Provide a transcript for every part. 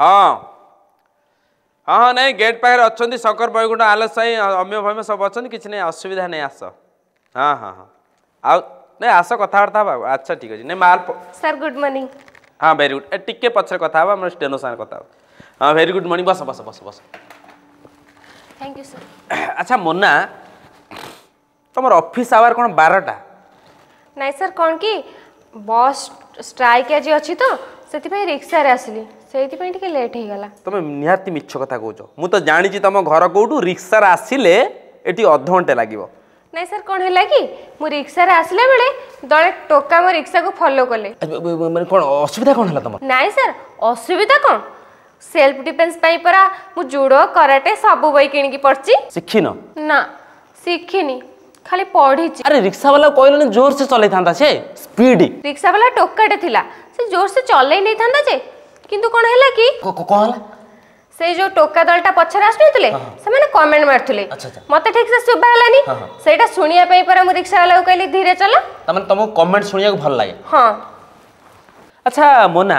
ହଁ ହଁ ହଁ ନାଇଁ ଗେଟ୍ ପାଖରେ ଅଛନ୍ତି ଶଙ୍କର ବୈଗୁଣ୍ଡ ଆଲୋ ସାହି ଅମ୍ୟ ଭମ୍ୟ ସବୁ ଅଛନ୍ତି କିଛି ନାହିଁ ଅସୁବିଧା ନାହିଁ ଆସ ହଁ ହଁ ହଁ ଆଉ ନାଇଁ ଆସ କଥାବାର୍ତ୍ତା ହେବା ଆଚ୍ଛା ଠିକ୍ ଅଛି ନାଇଁ ମାଲ୍ ସାର୍ ଗୁଡ୍ ମର୍ଣ୍ଣିଂ ହଁ ଭେରି ଗୁଡ୍ ଏ ଟିକେ ପଛରେ କଥା ହେବା ଆମର ଷ୍ଟେନୋ ସାଙ୍ଗରେ କଥା ହେବା ହଁ very good morning boss boss boss boss thank you sir ଆଚ୍ଛା ମୋନା ତମର ଅଫିସ୍ ଆୱାର କ'ଣ ବାରଟା ନାଇଁ ସାର୍ କ'ଣ କି ବସ୍ ଷ୍ଟ୍ରାଇକ୍ ଆଜି ଅଛି ତ से रिक्सा आसली से लेट हो गला तुम निछ कथा कौ मु तो जाणी तुम घर कौटू रिक्सार आसिले ये अध घंटे लगे नहीं सर कौन है कि मुझ रिक्सा आसला बेले दल टोका मो रिक्सा को फलो कले कौन असुविधा कौन है तुम ना सर असुविधा कौन सेल्फ डिफेन्स परा मुझ जुड़ो कराटे सब बी किणिकी पड़ी शिखिन ना शिखिनी খালি পড়িছি আরে রিক্সাওয়ালা কইলনি জোর সে চলাই থান্দা সে স্পিড রিক্সাওয়ালা টোকাটে থিলা সে জোর সে চলাই নেই থান্দা যে কিন্তু কোন হেলা কি কোন সেই যে টোকা দলটা পছরে আসুনলে সেমানে কমেন্ট মারুলে মতে ঠিক সে শুভা হলানি সেইটা শুনিয়া পাই পরে মু রিক্সাওয়ালা কইলি ধীরে চল তার তুমি কমেন্ট শুনিয়া ভাল লাগে হ্যাঁ আচ্ছা মোনা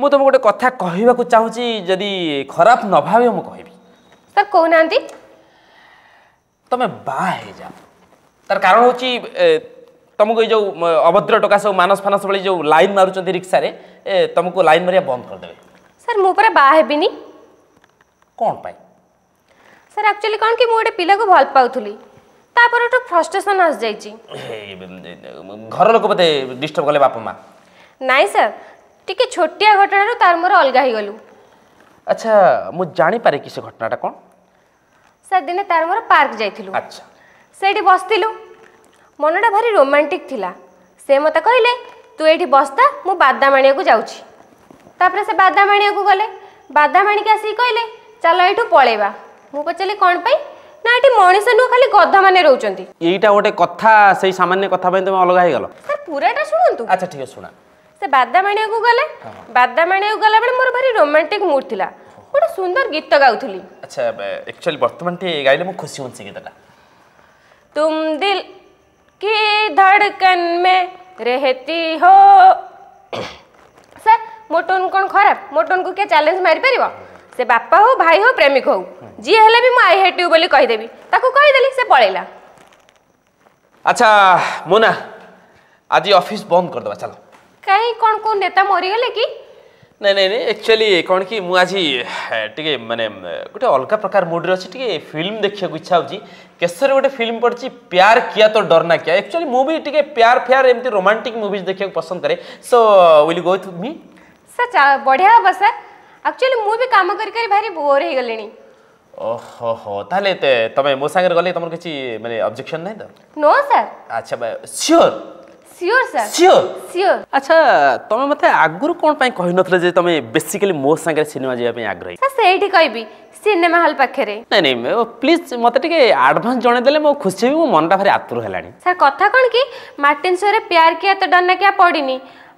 মু ମୁଁ ତୁମକୁ ଗୋଟେ କଥା କହିବାକୁ ଚାହୁଁଛି ଯଦି ଖରାପ ନ ଭାବେ ମୁଁ କହିବି ସାର୍ କହୁନାହାନ୍ତି ତମେ ବାହା ହେଇଯାଅ ତାର କାରଣ ହେଉଛି ତମକୁ ଏଇ ଯେଉଁ ଅଭଦ୍ର ଟୋକା ସବୁ ମାନସ ଫାନସ ଭଳି ଯେଉଁ ଲାଇନ୍ ମାରୁଛନ୍ତି ରିକ୍ସାରେ ତମକୁ ଲାଇନ୍ ମାରିବା ବନ୍ଦ କରିଦେବେ ସାର୍ ମୁଁ ପରା ବାହା ହେବିନି କ'ଣ ପାଇଁ ସାର୍ ଆକ୍ଚୁଆଲି କ'ଣ କି ମୁଁ ଗୋଟେ ପିଲାକୁ ଭଲ ପାଉଥିଲି ତାପରେ ଗୋଟେ ଫ୍ରଷ୍ଟ୍ରେସନ୍ ଆସିଯାଇଛି ଘର ଲୋକ ବୋଧେ ଡିଷ୍ଟର୍ବ କଲେ ବାପା ମା ନାଇଁ ସାର୍ ଟିକେ ଛୋଟିଆ ଘଟଣାରୁ ତାର ମୋର ଅଲଗା ହେଇଗଲୁ ଆଚ୍ଛା ମୁଁ ଜାଣିପାରେ କି ସେ ଘଟଣାଟା କ'ଣ ସେଦିନ ତାର ମୋର ପାର୍କ ଯାଇଥିଲୁ ସେଇଠି ବସିଥିଲୁ ମନଟା ଭାରି ରୋମାଣ୍ଟିକ୍ ଥିଲା ସେ ମୋତେ କହିଲେ ତୁ ଏଇଠି ବସ୍ତା ମୁଁ ବାଦାମ ଆଣିବାକୁ ଯାଉଛି ତାପରେ ସେ ବାଦାମ ଆଣିବାକୁ ଗଲେ ବାଦାମ ଆଣିକି ଆସିକି କହିଲେ ଚାଲ ଏଇଠୁ ପଳେଇବା ମୁଁ ପଚାରିଲି କ'ଣ ପାଇଁ ନା ଏଠି ମଣିଷ ନୁହଁ ଖାଲି ଗଧମାନେ ରହୁଛନ୍ତି ଏଇଟା ଗୋଟେ କଥା ସେଇ ସାମାନ୍ୟ କଥା ପାଇଁ ତମେ ଅଲଗା ହେଇଗଲ ସାର୍ ପୁରାଟା ଶୁଣନ୍ତୁ ଆଚ୍ଛା ଠିକ୍ ଅଛି ଶୁଣା ସେ ବାଦାମ ଆଣିବାକୁ ଗଲେ ବାଦାମ ଆଣିବାକୁ ଗଲାବେଳେ ମୋର ଭାରି ରୋମାଣ୍ଟିକ ମୁଡ୍ ଥିଲା ଗୋଟେ ସୁନ୍ଦର ଗୀତ ଗାଉଥିଲି ଆଚ୍ଛା ଆକ୍ଚୁଆଲି ବର୍ତ୍ତମାନ ଟିକେ ଗାଇଲେ ମୁଁ ଖୁସି ହେଉଛି ଗୀତଟା तुम दिल की धड़कन में रहती हो ସାର୍ ମୋ ଟୋନ୍ କ'ଣ ଖରାପ ମୋ ଟୋନ୍କୁ କିଏ ଚ୍ୟାଲେଞ୍ଜ ମାରିପାରିବ ସେ ବାପା ହଉ ଭାଇ ହଉ ପ୍ରେମିକ ହଉ ଯିଏ ହେଲେ ବି ମୁଁ ଆଇ ହେଟ୍ ୟୁ ବୋଲି କହିଦେବି ତାକୁ କହିଦେଲି ସେ ପଳେଇଲା ଆଚ୍ଛା ମୋନା ଆଜି ଅଫିସ୍ ବନ୍ଦ କରିଦେବା ଚାଲ କାହିଁ କ'ଣ କେଉଁ ନେତା ମରିଗଲେ କି ନାଇଁ ନାଇଁ ନାଇଁ ଆକ୍ଚୁଆଲି କ'ଣ କି ମୁଁ ଆଜି ଟିକେ ମାନେ ଗୋଟେ ଅଲଗା ପ୍ରକାର ମୁଡ଼୍ରେ ଅଛି ଟିକେ ଫିଲ୍ମ ଦେଖିବାକୁ ଇଚ୍ଛା ହେଉଛି କେଶରେ ଗୋଟେ ଫିଲ୍ମ ପଡ଼ିଛି ପ୍ୟାର କିଆ ତ ଡରନା କିଆ ଆକ୍ଚୁଆଲି ମୁଁ ବି ଟିକେ ପ୍ୟାର ଫ୍ୟାର ଏମିତି ରୋମାଣ୍ଟିକ୍ ମୁଭିଜ୍ ଦେଖିବାକୁ ପସନ୍ଦ କରେ so will go with me sir ବଢ଼ିଆ ହେବ ସାର୍ ଆକ୍ଚୁଆଲି ମୁଁ ବି କାମ କରି କରି ଭାରି ବୋର୍ ହେଇଗଲିଣି ଓହୋ ହୋ ତାହେଲେ ତମେ ମୋ ସାଙ୍ଗରେ ଗଲେ ତମର କିଛି ମାନେ ଅବଜେକ୍ସନ୍ ନାହିଁ ତ ନୋ ସାର୍ ଆଚ୍ଛା sure sure sir sure sure ଆଚ୍ଛା ତମେ ମୋତେ ଆଗରୁ କ'ଣ ପାଇଁ କହିନଥିଲ ଯେ ତମେ ବେସିକାଲି ମୋ ସାଙ୍ଗରେ ସିନେମା ଯିବା ପାଇଁ ଆଗ୍ରହୀ ସାର୍ ସେଇଠି କହିବି ସିନେମା ହଲ୍ ପାଖରେ ନାଇଁ ନାଇଁ ପ୍ଲିଜ୍ ମୋତେ ଟିକେ ଆଡଭାନ୍ସ ଜଣେଇ ଦେଲେ ମୁଁ ଖୁସି ହେବି ମୋ ମନଟା ଭାରି ଆତୁର ହେଲାଣି ସାର୍ କଥା କ'ଣ କି ମାର୍ଟିନ୍ ସୋରେ ପ୍ୟାର କିଆ ତ ଡରନା କିଆ ପଡ଼ିନି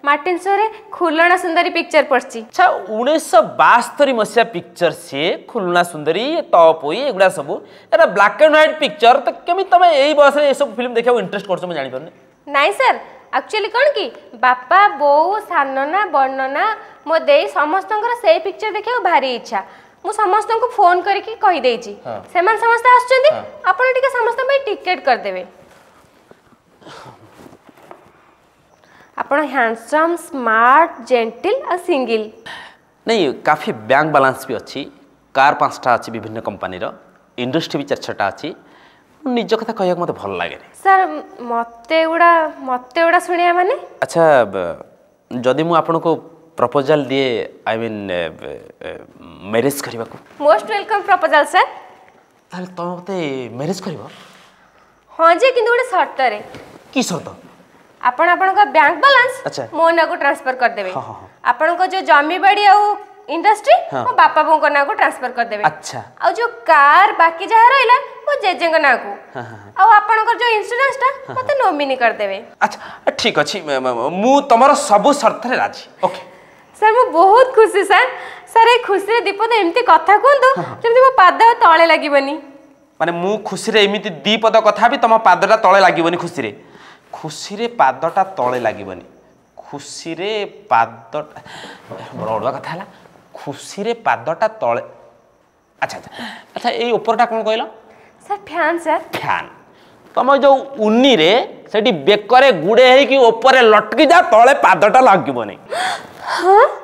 ମାର୍ଟିନ ସୋରେ ଖୁଲଣା ସୁନ୍ଦରୀ ପିକ୍ଚର ପଡ଼ିଛି ଆଚ୍ଛା ଉଣେଇଶହ ବାସ୍ତରୀ ମସିହା ପିକ୍ଚର ସିଏ ଖୁଲଣା ସୁନ୍ଦରୀ ତପୋଇ ଏଗୁଡ଼ା ସବୁ ଏଟା ବ୍ଲାକ୍ ଆଣ୍ଡ ହ୍ୱାଇଟ୍ ପିକ୍ଚର ତ କେମିତି ତମେ ଏଇ ବୟସରେ ଏସବୁ ଫିଲ୍ମ ଦେଖିବାକୁ ଇଣ୍ଟରେଷ୍ଟ କରୁଛ ମୁଁ ଜାଣିପାରୁନି ନାଇଁ ସାର୍ ଆକ୍ଚୁଆଲି କ'ଣ କି ବାପା ବୋଉ ସାନନା ବର୍ଣ୍ଣନା ମୋ ଦେଇ ସମସ୍ତଙ୍କର ସେଇ ପିକ୍ଚର ଦେଖିବାକୁ ଭାରି ଇଚ୍ଛା ମୁଁ ସମସ୍ତଙ୍କୁ ଫୋନ୍ କରିକି କହିଦେଇଛି ସେମାନେ ସମସ୍ତେ ଆସୁଛନ୍ତି ଆପଣ ଟିକେ ସମସ୍ତଙ୍କ ପାଇଁ ଟିକେଟ୍ କରିଦେବେ ଆପଣ ହ୍ୟାଣ୍ଡସମ୍ ସ୍ମାର୍ଟ ଜେଣ୍ଟିଲ୍ ଆଉ ସିଙ୍ଗିଲ୍ ନାଇଁ କାଫି ବ୍ୟାଙ୍କ ବାଲାନ୍ସ ବି ଅଛି କାର୍ ପାଞ୍ଚଟା ଅଛି ବିଭିନ୍ନ କମ୍ପାନୀର ଇଣ୍ଡଷ୍ଟ୍ରି ବି ଚାରି ଛଅଟା ଅଛି ନିଜ କଥା କହିବାକୁ ମୋତେ ଭଲ ଲାଗେନି ସାର୍ ମୋତେ ଏଗୁଡ଼ା ମୋତେ ଏଗୁଡ଼ା ଶୁଣିବା ମାନେ ଆଚ୍ଛା ଯଦି ମୁଁ ଆପଣଙ୍କୁ ପ୍ରପୋଜାଲ୍ ଦିଏ ଆଇ ମିନ୍ ମ୍ୟାରେଜ୍ କରିବାକୁ ମୋଷ୍ଟ ୱେଲକମ୍ ପ୍ରପୋଜାଲ୍ ସାର୍ ତାହେଲେ ତମେ ମୋତେ ମ୍ୟାରେଜ୍ କରିବ ହଁ ଯେ କିନ୍ତୁ ଗୋଟେ ସର୍ତ୍ତରେ କି ସର୍ତ୍ତ ଆପଣ ଆପଣଙ୍କ ବ୍ୟାଙ୍କ ବାଲାନ୍ସ ମୋ ନାଁକୁ ଟ୍ରାନ୍ସଫର କରିଦେବେ ଆପଣଙ୍କ ଯେଉଁ ଜମିବାଡ଼ି ଆଉ ଇଣ୍ଡଷ୍ଟ୍ରି ମୋ ବାପା ବୋଉଙ୍କ ନାଁକୁ ଟ୍ରାନ୍ସଫର କରିଦେବେ ଆଚ୍ଛା ଆଉ ଯେଉଁ କାର୍ ବାକି ଯାହା ରହିଲା ମୋ ଜେଜେଙ୍କ ନାଁକୁ ଆଉ ଆପଣଙ୍କର ଯୋଉ ଇନ୍ସୁରାନ୍ସଟା ମୋତେ ନୋମିନି କରିଦେବେ ଆଚ୍ଛା ଠିକ୍ ଅଛି ମୁଁ ତମର ସବୁ ସର୍ତ୍ତରେ ରାଜି ଓକେ ସାର୍ ମୁଁ ବହୁତ ଖୁସି ସାର୍ ସାର୍ ଏଇ ଖୁସିରେ ଦୀପଦ ଏମିତି କଥା କୁହନ୍ତୁ ଯେମିତି ମୋ ପାଦ ତଳେ ଲାଗିବନି ମାନେ ମୁଁ ଖୁସିରେ ଏମିତି ଦୁଇପଦ କଥା ବି ତମ ପାଦଟା ତଳେ ଲାଗିବନି ଖୁସିରେ ଖୁସିରେ ପାଦଟା ତଳେ ଲାଗିବନି ଖୁସିରେ ପାଦଟା ବଡ଼ ଅଡ଼ୁଆ କଥା ହେଲା ଖୁସିରେ ପାଦଟା ତଳେ ଆଚ୍ଛା ଆଚ୍ଛା ଆଚ୍ଛା ଏଇ ଉପରଟା କ'ଣ କହିଲ ସାର୍ ଫ୍ୟାନ୍ ସାର୍ ଫ୍ୟାନ୍ ତମ ଯେଉଁ ଉନିରେ ସେଠି ବେକରେ ଗୁଡ଼େ ହେଇକି ଉପରେ ଲଟକି ଯା ତଳେ ପାଦଟା ଲାଗିବନି ହଁ